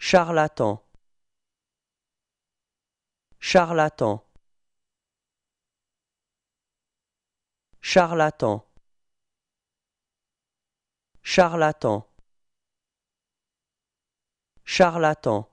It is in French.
charlatan charlatan charlatan charlatan charlatan